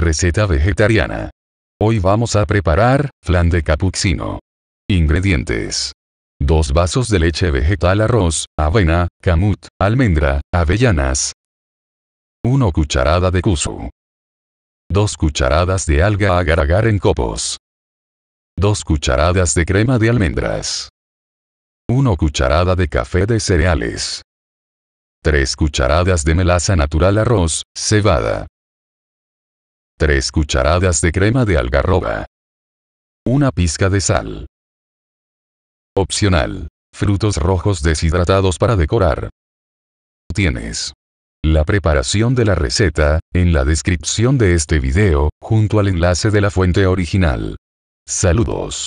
Receta vegetariana. Hoy vamos a preparar flan de Capuccino Ingredientes. 2 vasos de leche vegetal arroz, avena, camut, almendra, avellanas. 1 cucharada de kuzu. 2 cucharadas de alga agar agar en copos. 2 cucharadas de crema de almendras. 1 cucharada de café de cereales. 3 cucharadas de melaza natural arroz, cebada, 3 cucharadas de crema de algarroba. Una pizca de sal. Opcional. Frutos rojos deshidratados para decorar. Tienes la preparación de la receta, en la descripción de este video, junto al enlace de la fuente original. Saludos.